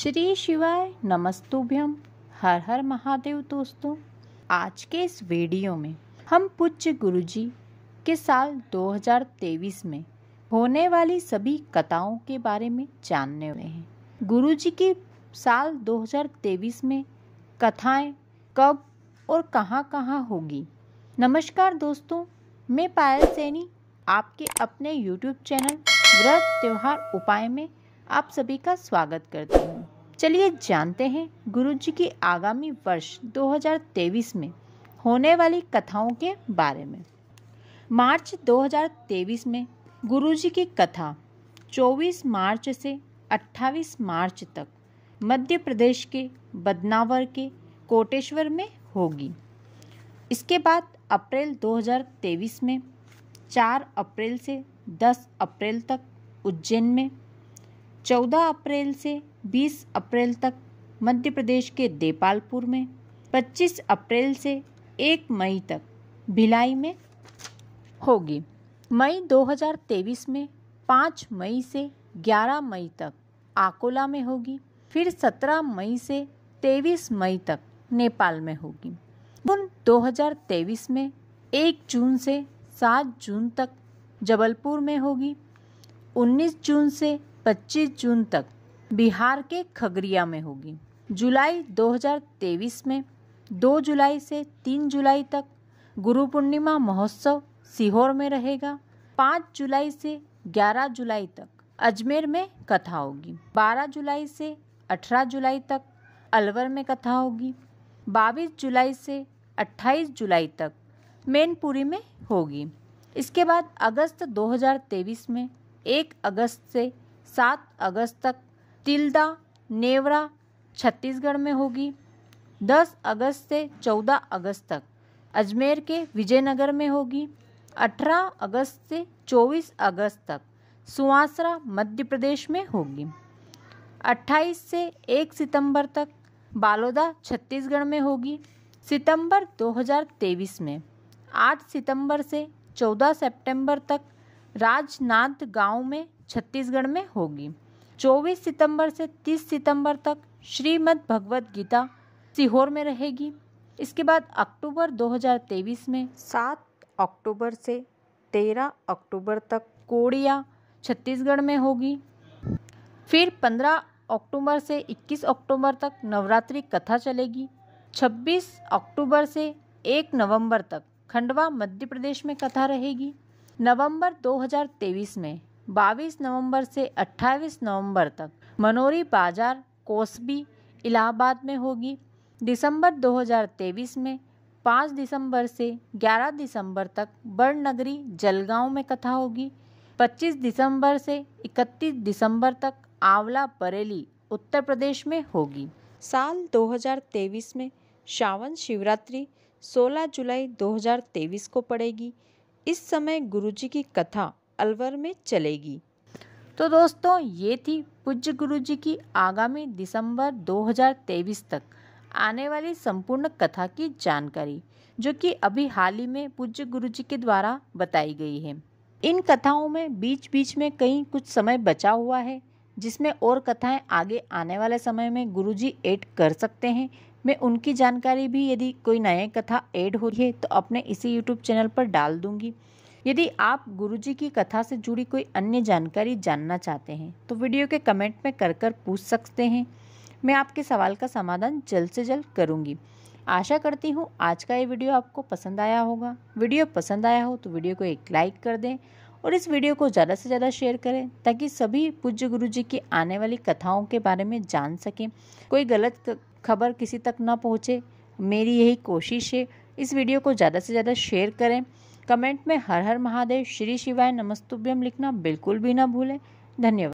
श्री शिवाय नमस्तुभ्यम हर हर महादेव दोस्तों आज के इस वीडियो में हम पूज्य गुरुजी के साल 2023 में होने वाली सभी कथाओं के बारे में जानने वाले हैं गुरुजी की साल 2023 में कथाएं कब और कहां कहां होगी नमस्कार दोस्तों मैं पायल सैनी आपके अपने YouTube चैनल व्रत त्यौहार उपाय में आप सभी का स्वागत करती हूँ चलिए जानते हैं गुरु जी की आगामी वर्ष 2023 में होने वाली कथाओं के बारे में मार्च 2023 में गुरु जी की कथा 24 मार्च से 28 मार्च तक मध्य प्रदेश के बदनावर के कोटेश्वर में होगी इसके बाद अप्रैल 2023 में 4 अप्रैल से 10 अप्रैल तक उज्जैन में 14 अप्रैल से 20 अप्रैल तक मध्य प्रदेश के देपालपुर में 25 अप्रैल से 1 मई तक भिलाई में होगी मई 2023 में 5 मई से 11 मई तक आकोला में होगी फिर 17 मई से 23 मई तक नेपाल में होगी जून 2023 में 1 जून से 7 जून तक जबलपुर में होगी 19 जून से 25 जून तक बिहार के खगड़िया में होगी जुलाई 2023 में 2 जुलाई से 3 जुलाई तक गुरु पूर्णिमा महोत्सव सीहोर में रहेगा 5 जुलाई से 11 जुलाई तक अजमेर में कथा होगी 12 जुलाई से 18 जुलाई तक अलवर में कथा होगी 22 जुलाई से 28 जुलाई तक मैनपुरी में होगी इसके बाद अगस्त 2023 में 1 अगस्त से सात अगस्त तक तिल्दा नेवरा छत्तीसगढ़ में होगी दस अगस्त से चौदह अगस्त तक अजमेर के विजयनगर में होगी अठारह अगस्त से चौबीस अगस्त तक सुवासरा मध्य प्रदेश में होगी अट्ठाईस से एक सितंबर तक बालोदा छत्तीसगढ़ में होगी सितंबर 2023 में आठ सितंबर से चौदह सितंबर तक राजनांद गांव में छत्तीसगढ़ में होगी 24 सितंबर से 30 सितंबर तक श्रीमद् भगवत गीता सीहोर में रहेगी इसके बाद अक्टूबर 2023 में 7 अक्टूबर से 13 अक्टूबर तक कोड़िया छत्तीसगढ़ में होगी फिर 15 अक्टूबर से 21 अक्टूबर तक नवरात्रि कथा चलेगी 26 अक्टूबर से 1 नवंबर तक खंडवा मध्य प्रदेश में कथा रहेगी नवंबर 2023 में 22 नवंबर से 28 नवंबर तक मनोरी बाजार कोसबी इलाहाबाद में होगी दिसंबर 2023 में 5 दिसंबर से 11 दिसंबर तक बड़नगरी जलगांव में कथा होगी 25 दिसंबर से 31 दिसंबर तक आंवला बरेली उत्तर प्रदेश में होगी साल 2023 में श्रावण शिवरात्रि 16 जुलाई 2023 को पड़ेगी इस समय गुरुजी की कथा अलवर में चलेगी तो दोस्तों ये थी पूज्य गुरु जी की आगामी दिसंबर 2023 तक आने वाली संपूर्ण कथा की जानकारी जो कि अभी हाल ही में पूज्य गुरु जी के द्वारा बताई गई है इन कथाओं में बीच बीच में कहीं कुछ समय बचा हुआ है जिसमें और कथाएं आगे आने वाले समय में गुरु जी एड कर सकते हैं मैं उनकी जानकारी भी यदि कोई नए कथा ऐड हो रही है तो अपने इसी यूट्यूब चैनल पर डाल दूंगी यदि आप गुरुजी की कथा से जुड़ी कोई अन्य जानकारी जानना चाहते हैं तो वीडियो के कमेंट में कर कर पूछ सकते हैं मैं आपके सवाल का समाधान जल्द से जल्द करूँगी आशा करती हूँ आज का ये वीडियो आपको पसंद आया होगा वीडियो पसंद आया हो तो वीडियो को एक लाइक कर दें और इस वीडियो को ज़्यादा से ज़्यादा शेयर करें ताकि सभी पूज्य गुरु जी की आने वाली कथाओं के बारे में जान सकें कोई गलत खबर किसी तक ना पहुँचे मेरी यही कोशिश है इस वीडियो को ज़्यादा से ज़्यादा शेयर करें कमेंट में हर हर महादेव श्री शिवाय नमस्तुभ्यम लिखना बिल्कुल भी ना भूलें धन्यवाद